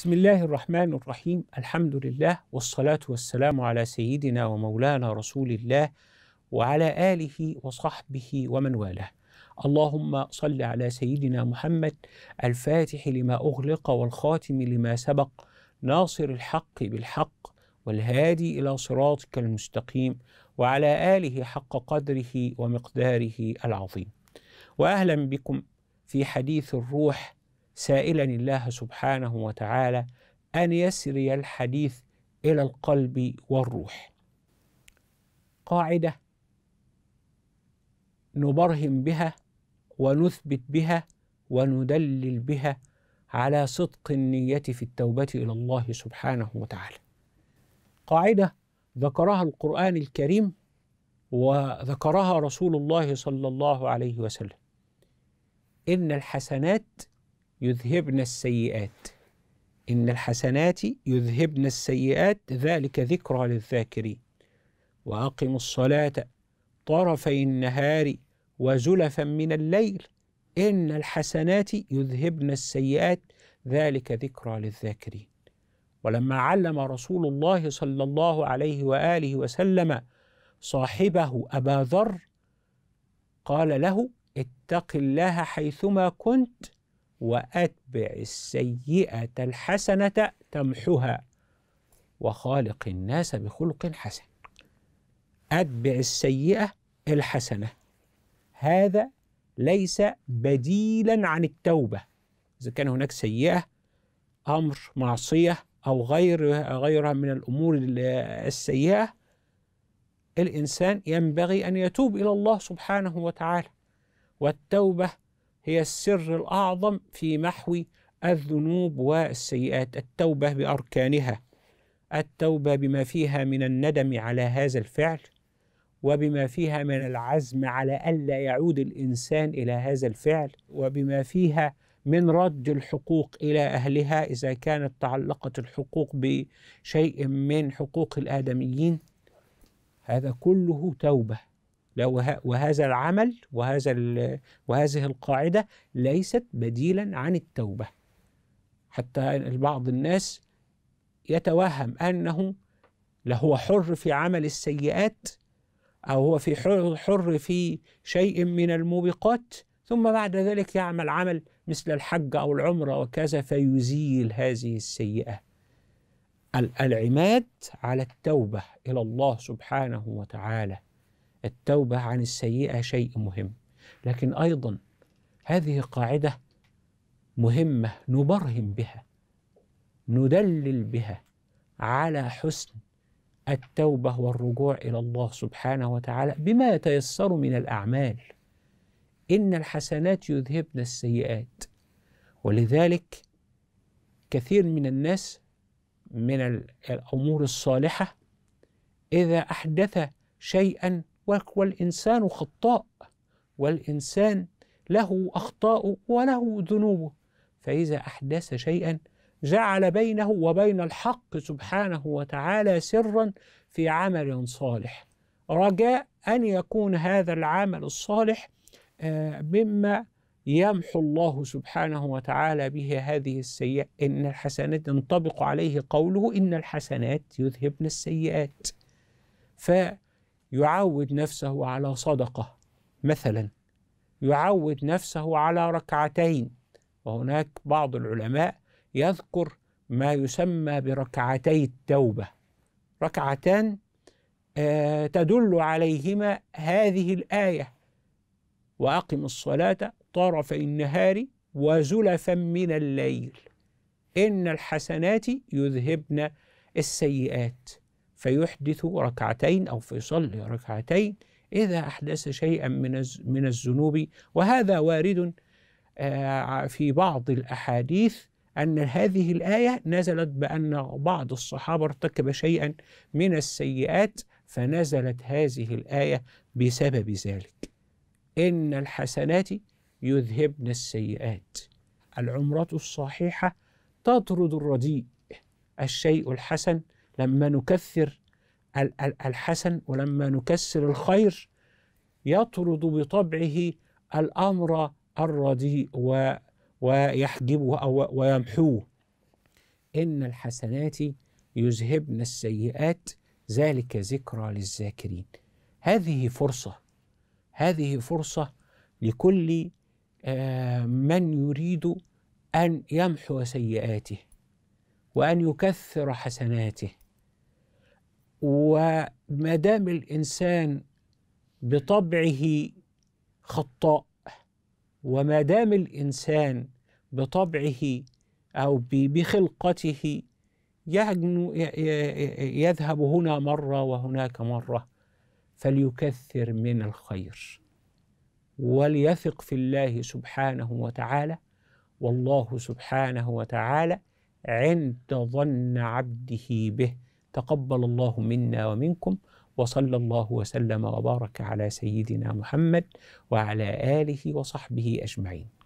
بسم الله الرحمن الرحيم الحمد لله والصلاة والسلام على سيدنا ومولانا رسول الله وعلى آله وصحبه ومن والاه اللهم صل على سيدنا محمد الفاتح لما أغلق والخاتم لما سبق ناصر الحق بالحق والهادي إلى صراطك المستقيم وعلى آله حق قدره ومقداره العظيم وأهلا بكم في حديث الروح سائلا الله سبحانه وتعالى ان يسري الحديث الى القلب والروح قاعده نبرهن بها ونثبت بها وندلل بها على صدق النيه في التوبه الى الله سبحانه وتعالى قاعده ذكرها القران الكريم وذكرها رسول الله صلى الله عليه وسلم ان الحسنات يذهبن السيئات إن الحسنات يذهبن السيئات ذلك ذكرى للذاكرين وأقموا الصلاة طرفي النهار وزلفا من الليل إن الحسنات يذهبن السيئات ذلك ذكرى للذاكرين ولما علم رسول الله صلى الله عليه وآله وسلم صاحبه أبا ذر قال له اتق الله حيثما كنت واتبع السيئه الحسنه تمحها وخالق الناس بخلق حسن اتبع السيئه الحسنه هذا ليس بديلا عن التوبه اذا كان هناك سيئه امر معصيه او غير غيرها من الامور السيئه الانسان ينبغي ان يتوب الى الله سبحانه وتعالى والتوبه هي السر الأعظم في محو الذنوب والسيئات التوبة بأركانها التوبة بما فيها من الندم على هذا الفعل وبما فيها من العزم على ألا يعود الإنسان إلى هذا الفعل وبما فيها من رد الحقوق إلى أهلها إذا كانت تعلقت الحقوق بشيء من حقوق الآدميين هذا كله توبة وهذا العمل وهذا وهذه القاعدة ليست بديلا عن التوبة حتى بعض الناس يتوهم أنه لهو حر في عمل السيئات أو هو في حر, في شيء من الموبقات ثم بعد ذلك يعمل عمل مثل الحج أو العمرة وكذا فيزيل هذه السيئة العماد على التوبة إلى الله سبحانه وتعالى التوبة عن السيئة شيء مهم لكن أيضا هذه قاعدة مهمة نبرهن بها ندلل بها على حسن التوبة والرجوع إلى الله سبحانه وتعالى بما يتيسر من الأعمال إن الحسنات يذهبن السيئات ولذلك كثير من الناس من الأمور الصالحة إذا أحدث شيئا والإنسان خطاء والإنسان له أخطاء وله ذنوبه فإذا أحدث شيئا جعل بينه وبين الحق سبحانه وتعالى سرا في عمل صالح رجاء أن يكون هذا العمل الصالح آه، مما يمحو الله سبحانه وتعالى به هذه السيئة إن الحسنات ينطبق عليه قوله إن الحسنات يذهبن السيئات ف يعود نفسه على صدقه مثلا يعود نفسه على ركعتين وهناك بعض العلماء يذكر ما يسمى بركعتي التوبه ركعتان آه، تدل عليهما هذه الايه واقم الصلاه طرفي النهار وزلفا من الليل ان الحسنات يذهبن السيئات فيحدث ركعتين أو فيصلي ركعتين إذا أحدث شيئا من من الذنوب وهذا وارد آه، في بعض الأحاديث أن هذه الآية نزلت بأن بعض الصحابة ارتكب شيئا من السيئات فنزلت هذه الآية بسبب ذلك إن الحسنات يذهبن السيئات العمرة الصحيحة تطرد الرديء الشيء الحسن لما نكثر الحسن ولما نكسر الخير يطرد بطبعه الامر الرديء و ويحجبه او ويمحوه ان الحسنات يذهبن السيئات ذلك ذكرى للذاكرين هذه فرصه هذه فرصه لكل آه، من يريد ان يمحو سيئاته وان يكثر حسناته وما دام الانسان بطبعه خطاء وما دام الانسان بطبعه او بخلقته يذهب هنا مره وهناك مره فليكثر من الخير وليثق في الله سبحانه وتعالى والله سبحانه وتعالى عند ظن عبده به تقبل الله منا ومنكم وصلى الله وسلم وبارك على سيدنا محمد وعلى اله وصحبه اجمعين